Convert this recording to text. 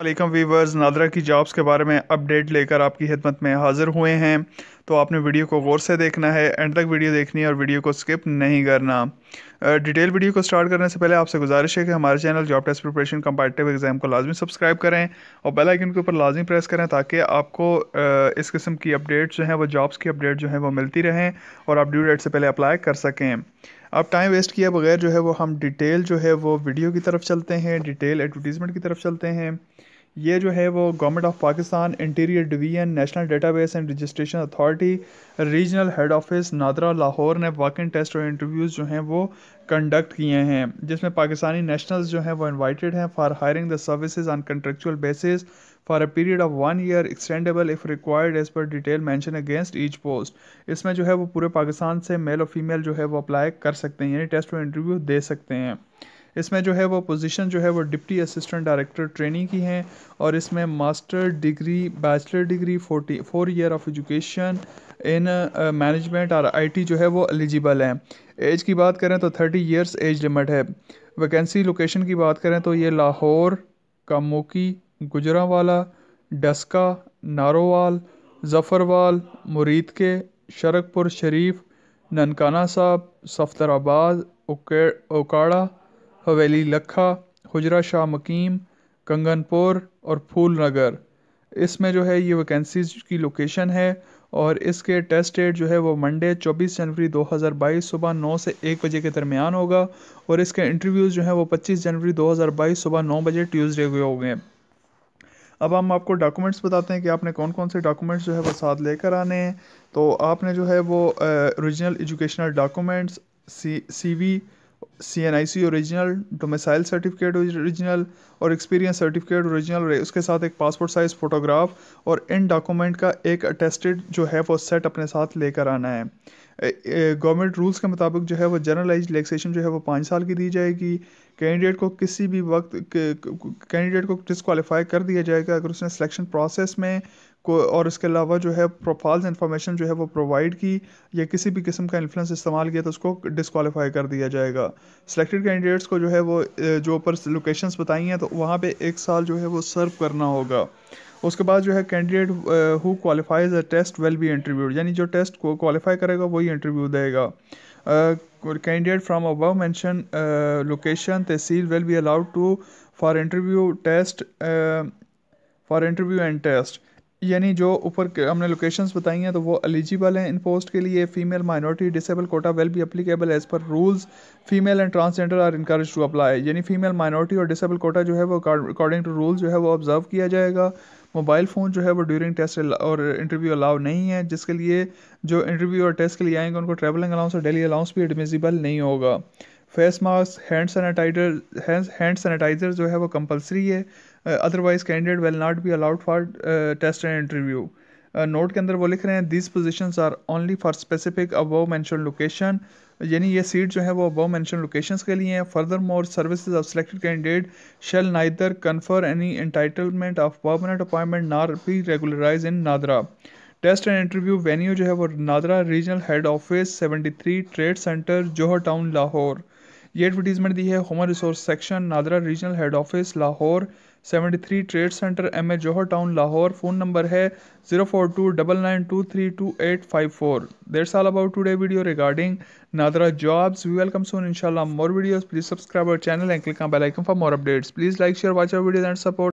अल्लाम वीवर्स नादरा की जॉब्स के बारे में अपडेट लेकर आपकी खिदमत में हाज़िर हुए हैं तो आपने वीडियो को गौर से देखना है एंड तक वीडियो देखनी है और वीडियो को स्किप नहीं करना डिटेल वीडियो को स्टार्ट करने से पहले आपसे गुजारिश है कि हमारे channel job test preparation competitive exam को लाजमी सब्सक्राइब करें और बेल आइकन के ऊपर लाजमी प्रेस करें ताकि आपको इस किस्म की अपडेट जो हैं वो जॉब्स की अपडेट जो हैं वो मिलती रहें और आप ड्यू डेट से पहले अप्लाई कर सकें अब टाइम वेस्ट किए बगैर जो है वो हम डिटेल जो है वो वीडियो की तरफ चलते हैं डिटेल एडवर्टीज़मेंट की तरफ चलते हैं ये जो है वो government of Pakistan interior division national database and registration authority regional head office NADRA Lahore ने वाकिन टेस्ट और इंटरव्यूज़ जो हैं वो कंडक्ट किए हैं जिसमें पाकिस्तानी नेशनल्स जो हैं वो इनवाइटेड हैं for hiring the services on contractual basis for a period of one year extendable if required as per detail mention against each post इसमें जो है वो पूरे पाकिस्तान से मेल और फीमेल जो है वो अप्लाई कर सकते हैं यानी टेस्ट और इंटरव्यू दे सकते हैं इसमें जो है वो पोजीशन जो है वो डिप्टी असिस्टेंट डायरेक्टर ट्रेनिंग की हैं और इसमें master degree bachelor degree forty four year of education in management और आईटी जो है वो एलिजिबल हैं एज की बात करें तो थर्टी इयर्स एज लिमिट है वैकेंसी लोकेशन की बात करें तो ये लाहौर कामोकी गुजरावाला डस्का नारोवाल जफ़रवाल मुरीद के शरकपुर शरीफ ननकाना साहब सफ्तराबाद उकाड़ा हवेली लखा हुजरा शाह मकीम कंगनपुर और फूल नगर इसमें जो है ये वैकेंसीज की लोकेशन है और इसके टेस्ट डेट जो है वो मंडे 24 जनवरी 2022 सुबह 9 से 1 बजे के दरमियान होगा और इसके इंटरव्यूज़ जो है वो 25 जनवरी 2022 सुबह 9 बजे ट्यूसडे को होंगे अब हम आपको डॉक्यूमेंट्स बताते हैं कि आपने कौन कौन से डॉक्यूमेंट्स जो है वो साथ लेकर आने हैं तो आपने जो है वो original educational documents C V C N I C original domicile certificate original और एक्सपीरियंस सर्टिफिकेट ओरिजिनल उसके साथ एक पासपोर्ट साइज़ फ़ोटोग्राफ और इन डॉक्यूमेंट का एक अटेस्टेड जो है वो सेट अपने साथ लेकर आना है गवर्नमेंट रूल्स के मुताबिक जो है वो जनरलाइज रिलैक्सेशन जो है वो पाँच साल की दी जाएगी कैंडिडेट को किसी भी वक्त कैंडिडेट को डिसक्वालीफाई कर दिया जाएगा अगर उसने सिलेक्शन प्रोसेस में को और इसके अलावा जो है प्रोफाइल्स इंफॉर्मेशन जो है वो प्रोवाइड की या किसी भी किस्म का इन्फ्लुएंस इस्तेमाल किया तो उसको डिसक्वालीफाई कर दिया जाएगा सिलेक्टेड कैंडिडेट्स को जो है वो जो ऊपर लोकेशंस बताई हैं तो वहाँ पे एक साल जो है वो सर्व करना होगा उसके बाद जो है candidate who qualifies a test will be interviewed यानी जो टेस्ट को क्वालिफाई करेगा वही इंटरव्यू देगा candidate from above mention location tehsil will be allowed to for interview test for interview and test यानी जो ऊपर हमने लोकेशंस बताई हैं तो वो एलिजिबल हैं इन पोस्ट के लिए female minority disable quota will be applicable as per rules female and transgender are encourage to apply यानी फीमेल माइनॉरिटी और डिसेबल कोटा जो है वो अकॉर्डिंग टू रूल्स जो है वो ऑब्जर्व किया जाएगा मोबाइल फ़ोन जो है वो ड्यूरिंग टेस्ट और इंटरव्यू अलाउ नहीं है जिसके लिए जो इंटरव्यू और टेस्ट के लिए आएंगे उनको ट्रैवलिंग अलाउंस और डेली अलाउंस भी एडमिजिबल नहीं होगा face mask hand sanitizer hand sanitizer जो है वो कंपलसरी है otherwise candidate will not be allowed for test and interview note के अंदर वो लिख रहे हैं this position are only for specific above mention location यानी ये सीट जो है वो अबव मैंशन लोकेशन के लिए हैं furthermore service of selected candidate shall neither confer any entitlement of permanent appointment nor be regularize in NADRA test and interview venue जो है वो NADRA regional head office seventy three trade centre Johar town Lahore ये advertisement दी है human resource section NADRA regional head office Lahore seventy three trade centre M A Johar town Lahore phone number है zero four two double nine to three two eight five four that's all about the video regarding NADRA jobs we welcome soon इनशाला more videos please subscribe our channel and click on for more updates please like share watch our videos and support